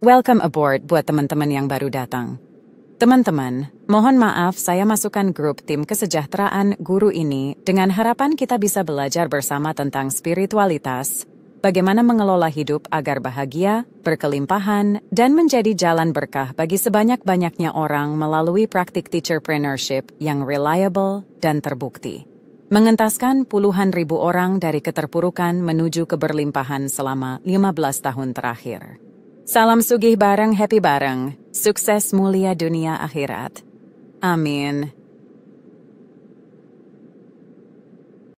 Welcome aboard buat teman-teman yang baru datang. Teman-teman, mohon maaf saya masukkan grup tim kesejahteraan guru ini dengan harapan kita bisa belajar bersama tentang spiritualitas, bagaimana mengelola hidup agar bahagia, berkelimpahan, dan menjadi jalan berkah bagi sebanyak-banyaknya orang melalui praktik teacherpreneurship yang reliable dan terbukti. Mengentaskan puluhan ribu orang dari keterpurukan menuju keberlimpahan selama 15 tahun terakhir. Salam sugih bareng, happy bareng. Sukses mulia dunia akhirat. Amin.